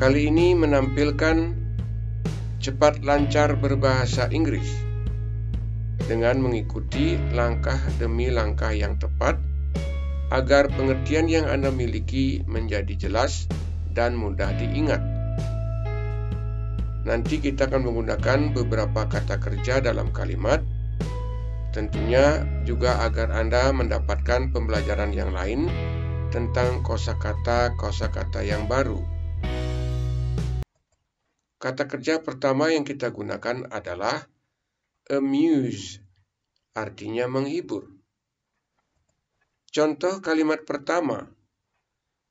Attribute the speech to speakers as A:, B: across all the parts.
A: kali ini menampilkan cepat lancar berbahasa Inggris dengan mengikuti langkah demi langkah yang tepat agar pengertian yang Anda miliki menjadi jelas dan mudah diingat. Nanti kita akan menggunakan beberapa kata kerja dalam kalimat, tentunya juga agar Anda mendapatkan pembelajaran yang lain tentang kosakata-kosakata yang baru. Kata kerja pertama yang kita gunakan adalah amuse, artinya menghibur. Contoh kalimat pertama,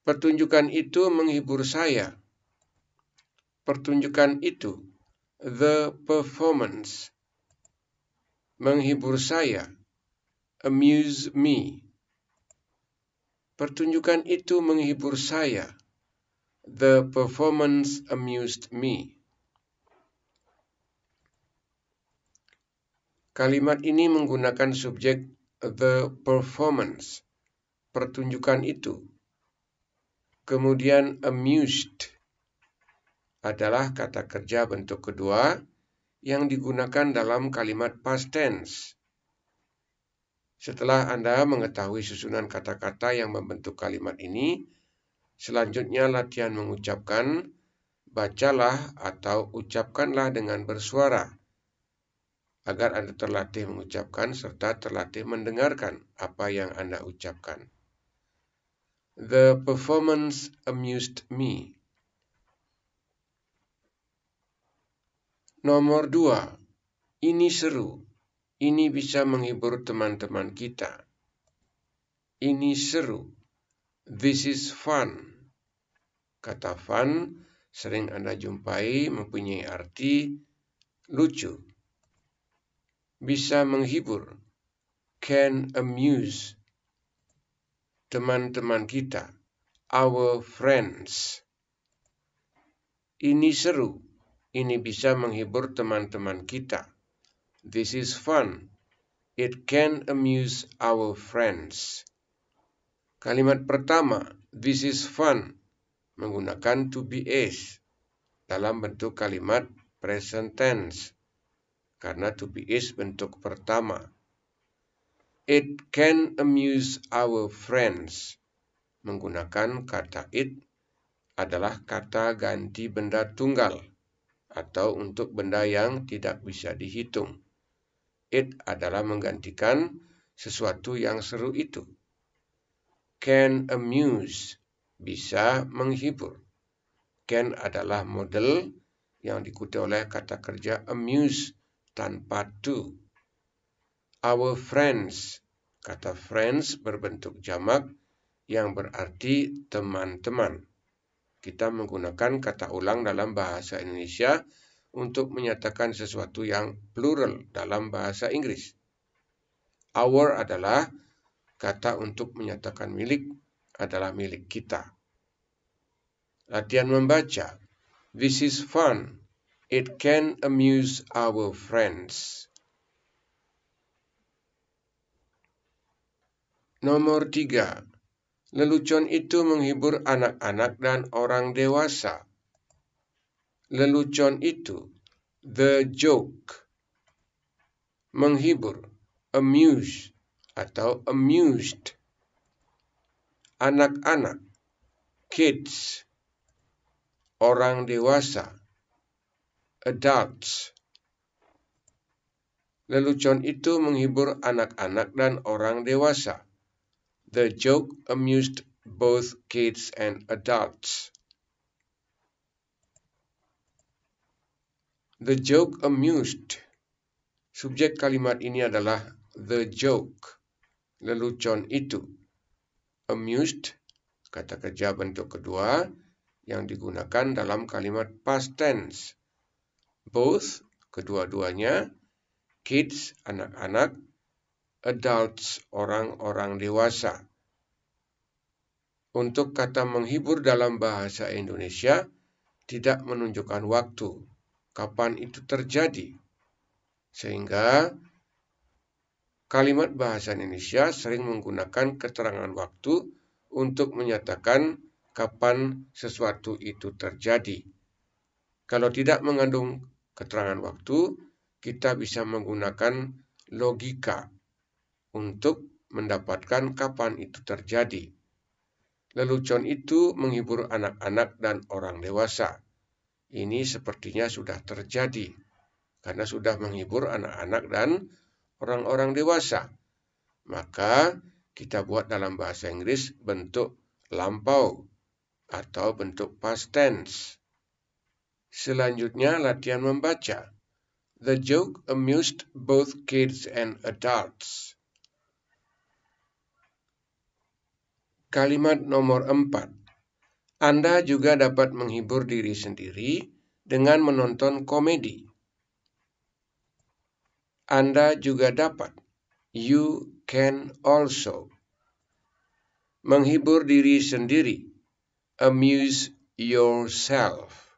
A: pertunjukan itu menghibur saya. Pertunjukan itu, the performance, menghibur saya, amuse me. Pertunjukan itu menghibur saya. The performance amused me. Kalimat ini menggunakan subjek the performance, pertunjukan itu. Kemudian amused adalah kata kerja bentuk kedua yang digunakan dalam kalimat past tense. Setelah Anda mengetahui susunan kata-kata yang membentuk kalimat ini, selanjutnya latihan mengucapkan, bacalah atau ucapkanlah dengan bersuara agar Anda terlatih mengucapkan serta terlatih mendengarkan apa yang Anda ucapkan. The performance amused me. Nomor dua, ini seru. Ini bisa menghibur teman-teman kita. Ini seru. This is fun. Kata fun sering Anda jumpai mempunyai arti lucu, bisa menghibur, can amuse teman-teman kita, our friends. Ini seru, ini bisa menghibur teman-teman kita. This is fun. It can amuse our friends. Kalimat pertama, this is fun, menggunakan to be is dalam bentuk kalimat present tense karena to be is bentuk pertama. It can amuse our friends. Menggunakan kata it adalah kata ganti benda tunggal atau untuk benda yang tidak bisa dihitung. It adalah menggantikan sesuatu yang seru itu. Can amuse bisa menghibur. Can adalah model yang dikutip oleh kata kerja amuse tanpa to. Our friends, kata friends berbentuk jamak yang berarti teman-teman. Kita menggunakan kata ulang dalam bahasa Indonesia untuk menyatakan sesuatu yang plural dalam bahasa Inggris. Our adalah kata untuk menyatakan milik adalah milik kita. Latihan membaca. This is fun. It can amuse our friends. Nomor tiga, lelucon itu menghibur anak-anak dan orang dewasa. Lelucon itu, the joke, menghibur, amuse, atau amused. Anak-anak, kids, orang dewasa, adults. Lelucon itu menghibur anak-anak dan orang dewasa. The joke amused both kids and adults. The joke amused. Subjek kalimat ini adalah the joke. Lelucon itu. Amused, kata kerja bentuk kedua, yang digunakan dalam kalimat past tense both kedua-duanya, kids anak-anak, adults orang-orang dewasa. Untuk kata menghibur dalam bahasa Indonesia tidak menunjukkan waktu kapan itu terjadi. Sehingga kalimat bahasa Indonesia sering menggunakan keterangan waktu untuk menyatakan kapan sesuatu itu terjadi. Kalau tidak mengandung keterangan waktu, kita bisa menggunakan logika untuk mendapatkan kapan itu terjadi. Lelucon itu menghibur anak-anak dan orang dewasa. Ini sepertinya sudah terjadi karena sudah menghibur anak-anak dan orang-orang dewasa. Maka kita buat dalam bahasa Inggris bentuk lampau atau bentuk past tense. Selanjutnya, latihan membaca. The joke amused both kids and adults. Kalimat nomor empat. Anda juga dapat menghibur diri sendiri dengan menonton komedi. Anda juga dapat. You can also. Menghibur diri sendiri. Amuse yourself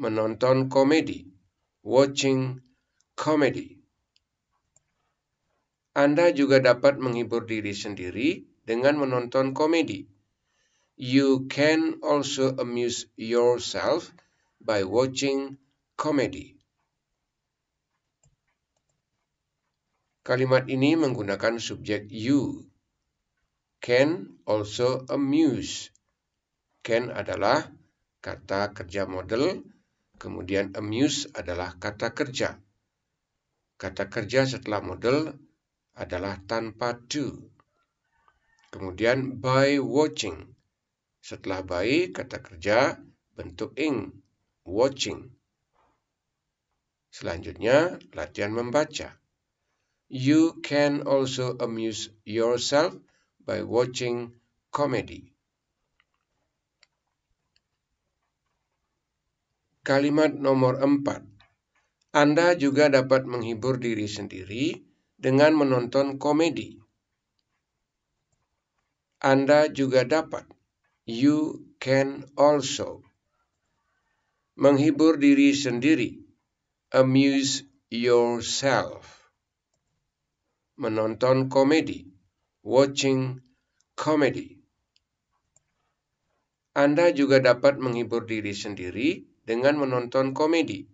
A: menonton komedi, watching comedy. Anda juga dapat menghibur diri sendiri dengan menonton komedi. You can also amuse yourself by watching comedy. Kalimat ini menggunakan subjek you. Can also amuse. Can adalah kata kerja model Kemudian amuse adalah kata kerja. Kata kerja setelah model adalah tanpa to. Kemudian by watching. Setelah by, kata kerja bentuk ing, watching. Selanjutnya, latihan membaca. You can also amuse yourself by watching comedy. Kalimat nomor empat, Anda juga dapat menghibur diri sendiri dengan menonton komedi. Anda juga dapat. You can also. Menghibur diri sendiri. Amuse yourself. Menonton komedi. Watching comedy. Anda juga dapat menghibur diri sendiri dengan menonton komedi.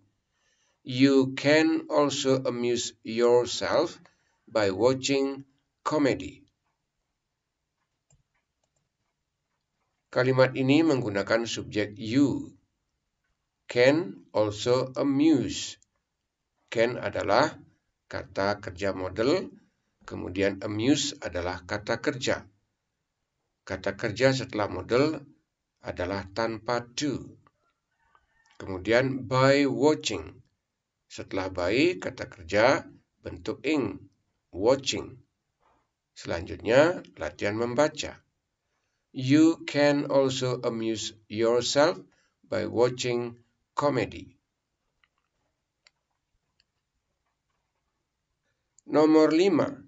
A: You can also amuse yourself by watching comedy. Kalimat ini menggunakan subjek you. Can also amuse. Can adalah kata kerja model, kemudian amuse adalah kata kerja. Kata kerja setelah model adalah tanpa to. Kemudian by watching. Setelah by, kata kerja bentuk ing, watching. Selanjutnya, latihan membaca. You can also amuse yourself by watching comedy. Nomor 5.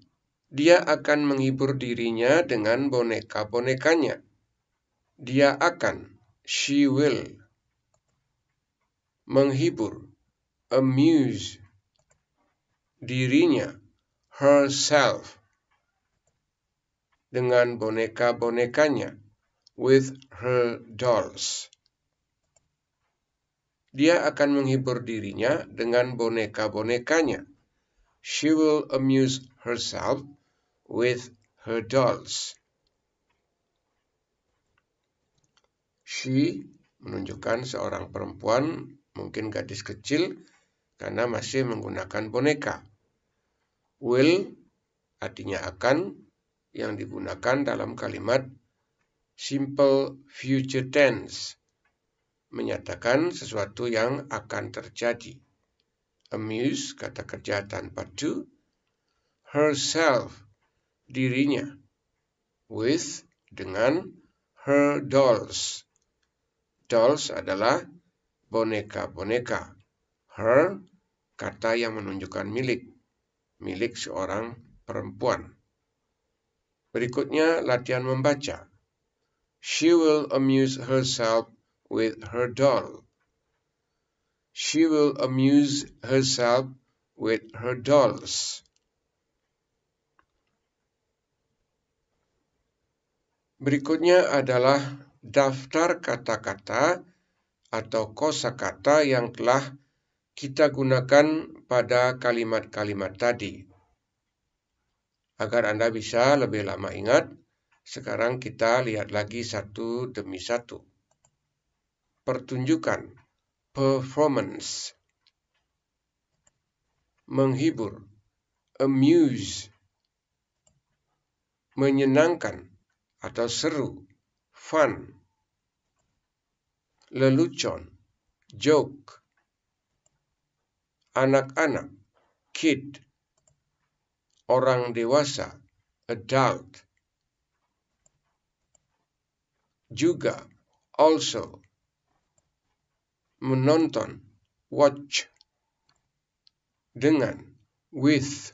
A: Dia akan menghibur dirinya dengan boneka-bonekanya. Dia akan, she will, menghibur, amuse dirinya, herself, dengan boneka-bonekanya, with her dolls. Dia akan menghibur dirinya dengan boneka-bonekanya. She will amuse herself with her dolls. She menunjukkan seorang perempuan mungkin gadis kecil, karena masih menggunakan boneka. Will artinya akan yang digunakan dalam kalimat simple future tense menyatakan sesuatu yang akan terjadi. Amuse, kata kerja tanpa to, herself, dirinya, with, dengan, her dolls. Dolls adalah boneka, boneka. Her, kata yang menunjukkan milik, milik seorang perempuan. Berikutnya latihan membaca. She will amuse herself with her doll. She will amuse herself with her dolls. Berikutnya adalah daftar kata-kata atau kosakata yang telah kita gunakan pada kalimat-kalimat tadi. Agar Anda bisa lebih lama ingat, sekarang kita lihat lagi satu demi satu. Pertunjukan, performance, menghibur, amuse, menyenangkan atau seru, fun, lelucon, joke, anak-anak, kid, orang dewasa, adult, juga, also, menonton, watch, dengan, with,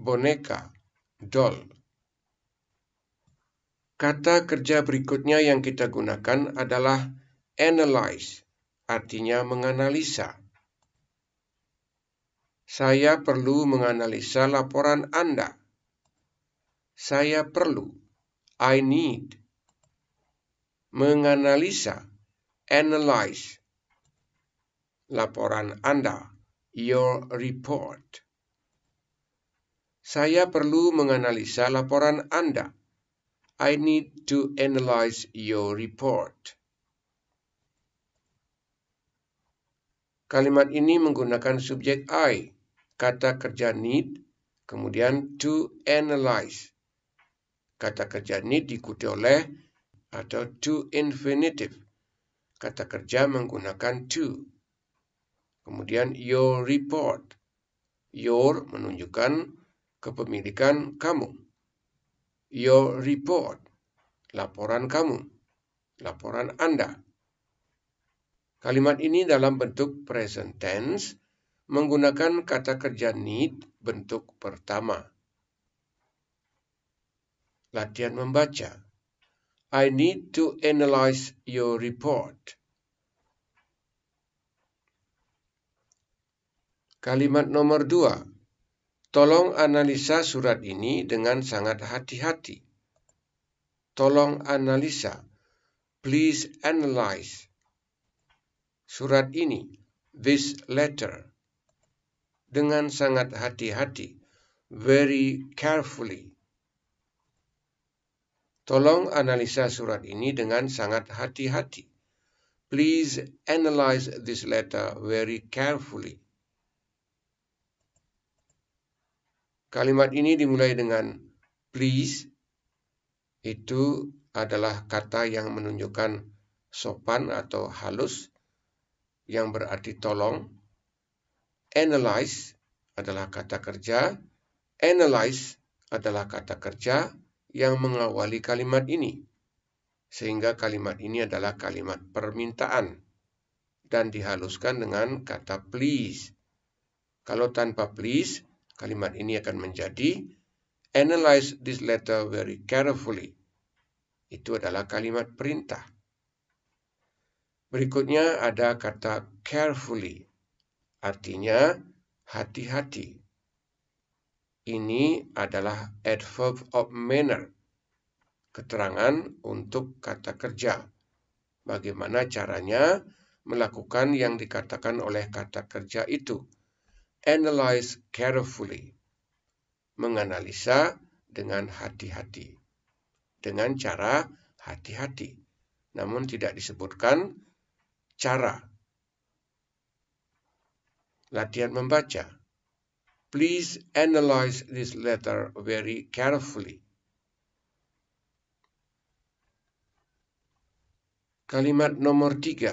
A: boneka, doll. Kata kerja berikutnya yang kita gunakan adalah analyze, artinya menganalisa. Saya perlu menganalisa laporan Anda. Saya perlu, I need, menganalisa, analyze, laporan Anda, your report. Saya perlu menganalisa laporan Anda. I need to analyze your report. Kalimat ini menggunakan subjek I, kata kerja need, kemudian to analyze. Kata kerja need diikuti oleh atau to infinitive. Kata kerja menggunakan to. Kemudian your report. Your menunjukkan kepemilikan kamu your report, laporan kamu, laporan Anda. Kalimat ini dalam bentuk present tense menggunakan kata kerja need bentuk pertama. Latihan membaca. I need to analyze your report. Kalimat nomor dua Tolong analisa surat ini dengan sangat hati-hati. Tolong analisa. Please analyze. Surat ini, this letter, dengan sangat hati-hati, very carefully. Tolong analisa surat ini dengan sangat hati-hati. Please analyze this letter very carefully. Kalimat ini dimulai dengan please. Itu adalah kata yang menunjukkan sopan atau halus yang berarti tolong. Analyze adalah kata kerja. Analyze adalah kata kerja yang mengawali kalimat ini. Sehingga kalimat ini adalah kalimat permintaan dan dihaluskan dengan kata please. Kalau tanpa please, Kalimat ini akan menjadi Analyze this letter very carefully. Itu adalah kalimat perintah. Berikutnya ada kata carefully. Artinya hati-hati. Ini adalah adverb of manner. Keterangan untuk kata kerja. Bagaimana caranya melakukan yang dikatakan oleh kata kerja itu Analyze carefully. Menganalisa dengan hati-hati. Dengan cara hati-hati. Namun tidak disebutkan cara. Latihan membaca. Please analyze this letter very carefully. Kalimat nomor tiga.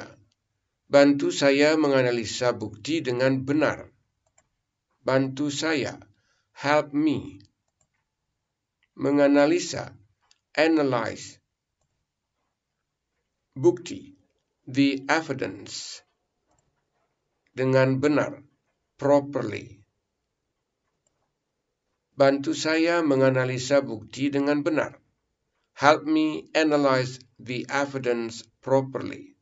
A: Bantu saya menganalisa bukti dengan benar bantu saya, help me. Menganalisa, analyze. Bukti, the evidence. Dengan benar, properly. Bantu saya menganalisa bukti dengan benar. Help me analyze the evidence properly.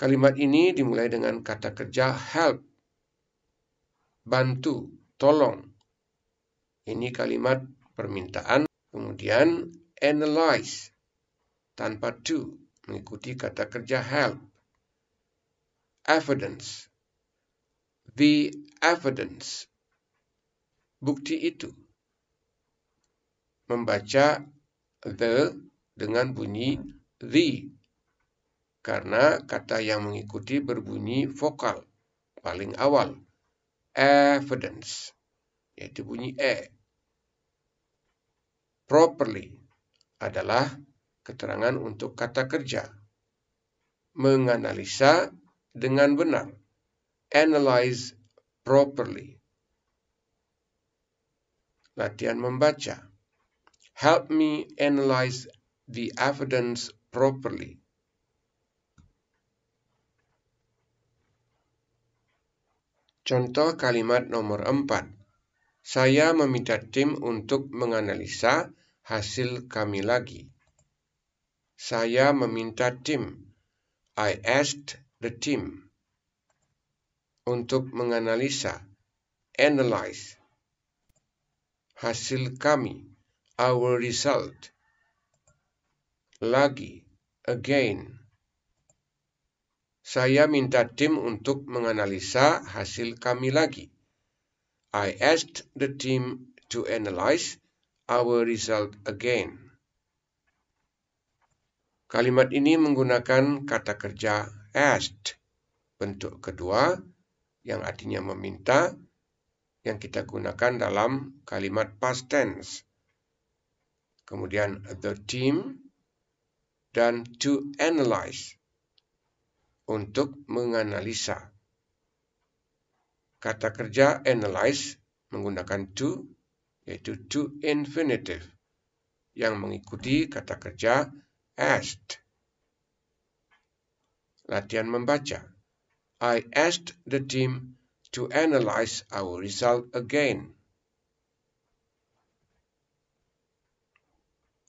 A: Kalimat ini dimulai dengan kata kerja help, bantu, tolong. Ini kalimat permintaan. Kemudian analyze, tanpa to, mengikuti kata kerja help. Evidence, the evidence, bukti itu. Membaca the dengan bunyi the karena kata yang mengikuti berbunyi vokal paling awal evidence yaitu bunyi e properly adalah keterangan untuk kata kerja menganalisa dengan benar analyze properly latihan membaca help me analyze the evidence properly Contoh kalimat nomor 4. Saya meminta tim untuk menganalisa hasil kami lagi. Saya meminta tim. I asked the team. Untuk menganalisa. Analyze. Hasil kami. Our result. Lagi. Again. Saya minta tim untuk menganalisa hasil kami lagi. I asked the team to analyze our result again. Kalimat ini menggunakan kata kerja asked, bentuk kedua yang artinya meminta, yang kita gunakan dalam kalimat past tense. Kemudian the team dan to analyze untuk menganalisa. Kata kerja analyze menggunakan to, yaitu to infinitive, yang mengikuti kata kerja asked. Latihan membaca. I asked the team to analyze our result again.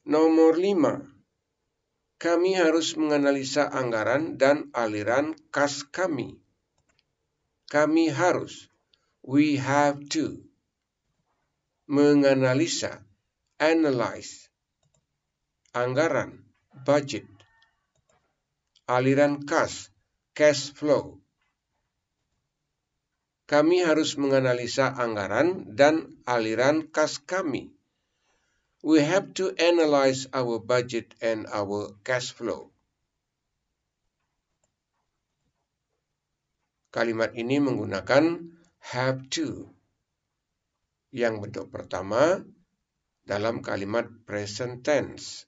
A: Nomor 5 kami harus menganalisa anggaran dan aliran kas kami. Kami harus, we have to, menganalisa, analyze, anggaran, budget, aliran kas, cash flow. Kami harus menganalisa anggaran dan aliran kas kami we have to analyze our budget and our cash flow. Kalimat ini menggunakan have to yang bentuk pertama dalam kalimat present tense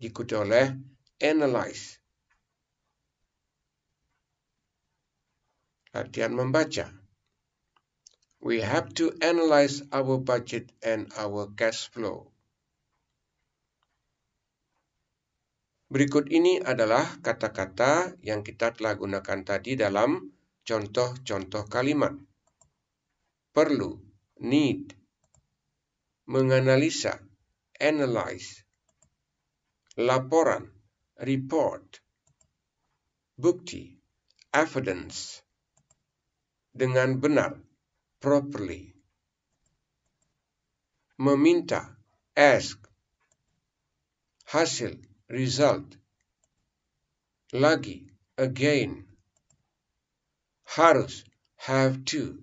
A: diikuti oleh analyze. Latihan membaca we have to analyze our budget and our cash flow. Berikut ini adalah kata-kata yang kita telah gunakan tadi dalam contoh-contoh kalimat. Perlu, need, menganalisa, analyze, laporan, report, bukti, evidence, dengan benar, properly. Meminta, ask. Hasil, result. Lagi, again. Harus, have to.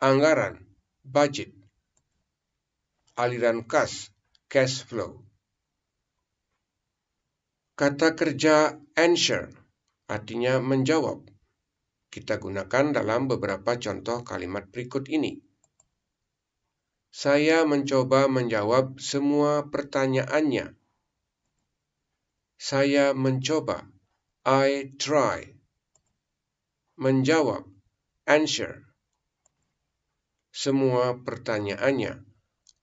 A: Anggaran, budget. Aliran kas, cash flow. Kata kerja answer artinya menjawab. Kita gunakan dalam beberapa contoh kalimat berikut ini. Saya mencoba menjawab semua pertanyaannya. Saya mencoba. I try. Menjawab. Answer. Semua pertanyaannya.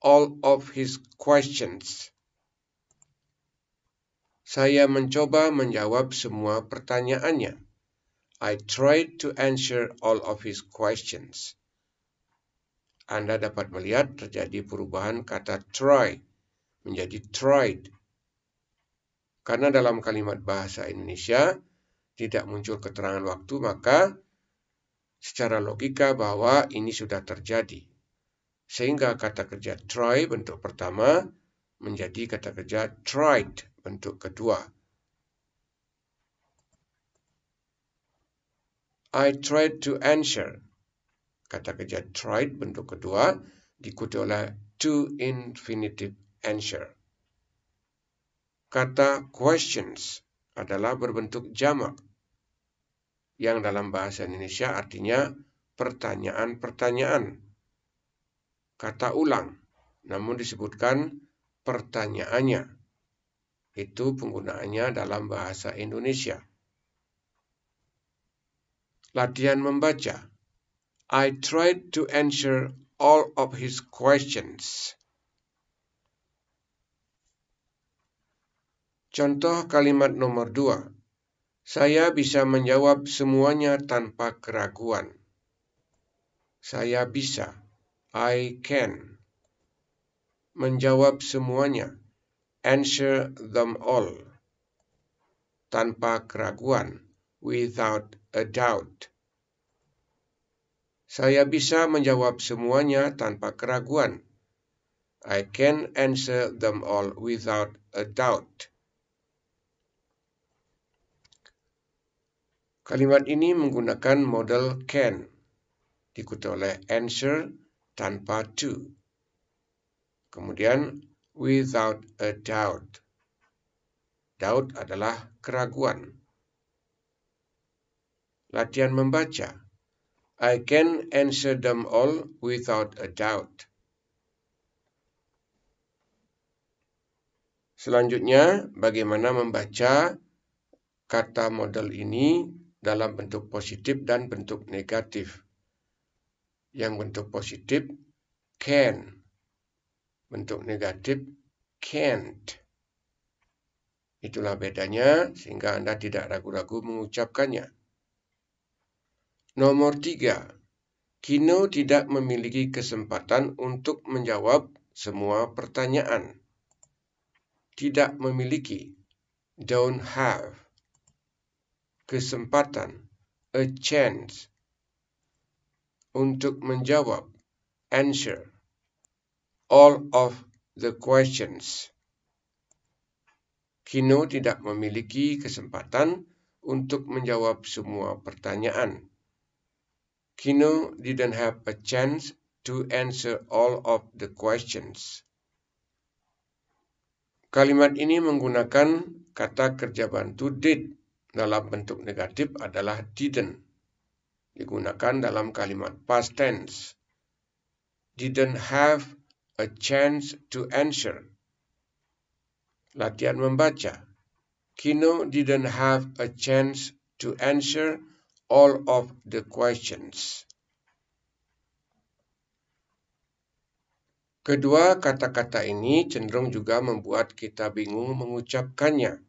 A: All of his questions. Saya mencoba menjawab semua pertanyaannya. I tried to answer all of his questions. Anda dapat melihat terjadi perubahan kata try menjadi tried. Karena dalam kalimat bahasa Indonesia tidak muncul keterangan waktu, maka secara logika bahwa ini sudah terjadi. Sehingga kata kerja try bentuk pertama menjadi kata kerja tried bentuk kedua. I tried to answer. Kata kerja tried bentuk kedua diikuti oleh to infinitive answer. Kata questions adalah berbentuk jamak yang dalam bahasa Indonesia artinya pertanyaan-pertanyaan. Kata ulang namun disebutkan pertanyaannya. Itu penggunaannya dalam bahasa Indonesia latihan membaca. I tried to answer all of his questions. Contoh kalimat nomor dua. Saya bisa menjawab semuanya tanpa keraguan. Saya bisa. I can. Menjawab semuanya. Answer them all. Tanpa keraguan. Without a doubt. Saya bisa menjawab semuanya tanpa keraguan. I can answer them all without a doubt. Kalimat ini menggunakan model can, diikuti oleh answer tanpa to. Kemudian without a doubt. Doubt adalah keraguan. Latihan membaca. I can answer them all without a doubt. Selanjutnya, bagaimana membaca kata model ini dalam bentuk positif dan bentuk negatif. Yang bentuk positif can, bentuk negatif can't. Itulah bedanya sehingga Anda tidak ragu-ragu mengucapkannya. Nomor tiga, Kino tidak memiliki kesempatan untuk menjawab semua pertanyaan. Tidak memiliki, don't have. Kesempatan, a chance. Untuk menjawab, answer. All of the questions. Kino tidak memiliki kesempatan untuk menjawab semua pertanyaan Kino didn't have a chance to answer all of the questions. Kalimat ini menggunakan kata kerja bantu did dalam bentuk negatif adalah didn't. Digunakan dalam kalimat past tense. Didn't have a chance to answer. Latihan membaca. Kino didn't have a chance to answer all of the questions. Kedua kata-kata ini cenderung juga membuat kita bingung mengucapkannya.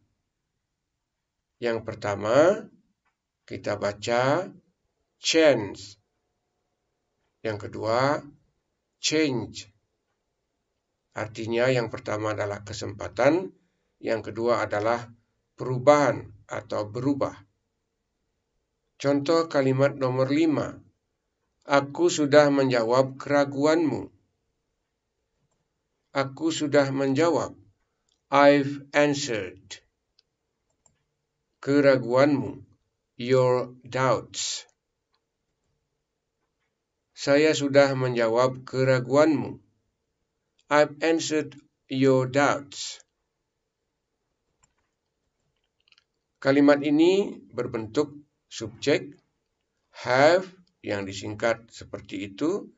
A: Yang pertama, kita baca chance. Yang kedua, change. Artinya yang pertama adalah kesempatan, yang kedua adalah perubahan atau berubah. Contoh kalimat nomor 5. Aku sudah menjawab keraguanmu. Aku sudah menjawab. I've answered. Keraguanmu. Your doubts. Saya sudah menjawab keraguanmu. I've answered your doubts. Kalimat ini berbentuk subjek, have yang disingkat seperti itu,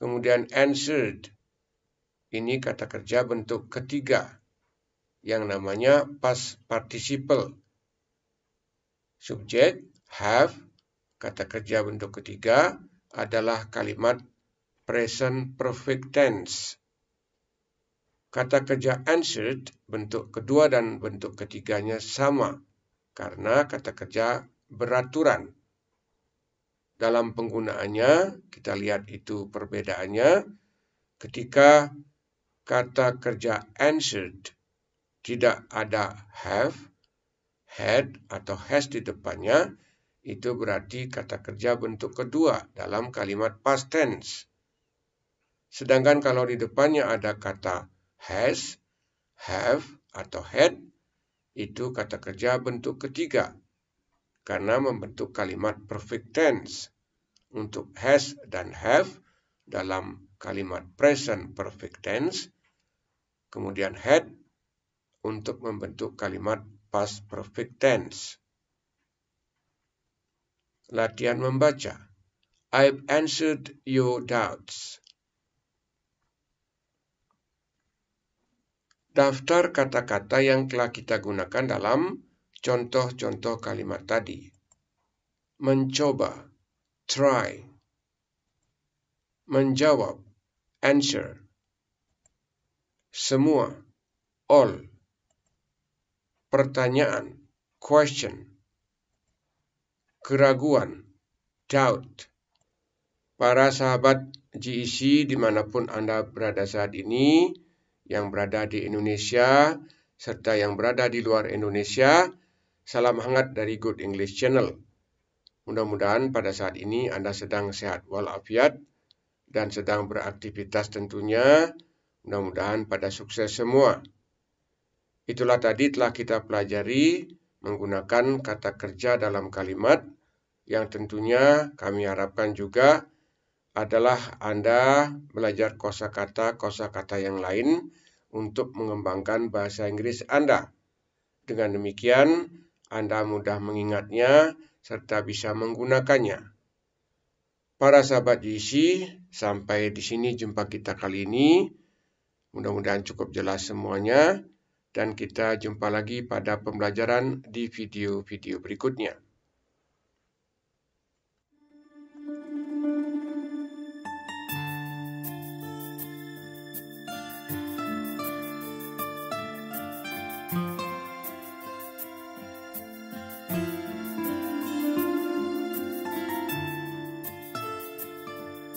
A: kemudian answered. Ini kata kerja bentuk ketiga yang namanya past participle. Subjek, have, kata kerja bentuk ketiga adalah kalimat present perfect tense. Kata kerja answered bentuk kedua dan bentuk ketiganya sama karena kata kerja beraturan dalam penggunaannya. Kita lihat itu perbedaannya ketika kata kerja answered tidak ada have, had, atau has di depannya, itu berarti kata kerja bentuk kedua dalam kalimat past tense. Sedangkan kalau di depannya ada kata has, have, atau had, itu kata kerja bentuk ketiga karena membentuk kalimat perfect tense untuk has dan have dalam kalimat present perfect tense, kemudian had untuk membentuk kalimat past perfect tense. Latihan membaca. I've answered your doubts. Daftar kata-kata yang telah kita gunakan dalam contoh-contoh kalimat tadi. Mencoba, try. Menjawab, answer. Semua, all. Pertanyaan, question. Keraguan, doubt. Para sahabat GEC dimanapun Anda berada saat ini, yang berada di Indonesia, serta yang berada di luar Indonesia, Salam hangat dari Good English Channel. Mudah-mudahan pada saat ini Anda sedang sehat walafiat dan sedang beraktivitas tentunya. Mudah-mudahan pada sukses semua. Itulah tadi telah kita pelajari menggunakan kata kerja dalam kalimat yang tentunya kami harapkan juga adalah Anda belajar kosakata-kosakata yang lain untuk mengembangkan bahasa Inggris Anda. Dengan demikian, anda mudah mengingatnya serta bisa menggunakannya. Para sahabat GC, sampai di sini jumpa kita kali ini. Mudah-mudahan cukup jelas semuanya dan kita jumpa lagi pada pembelajaran di video-video berikutnya.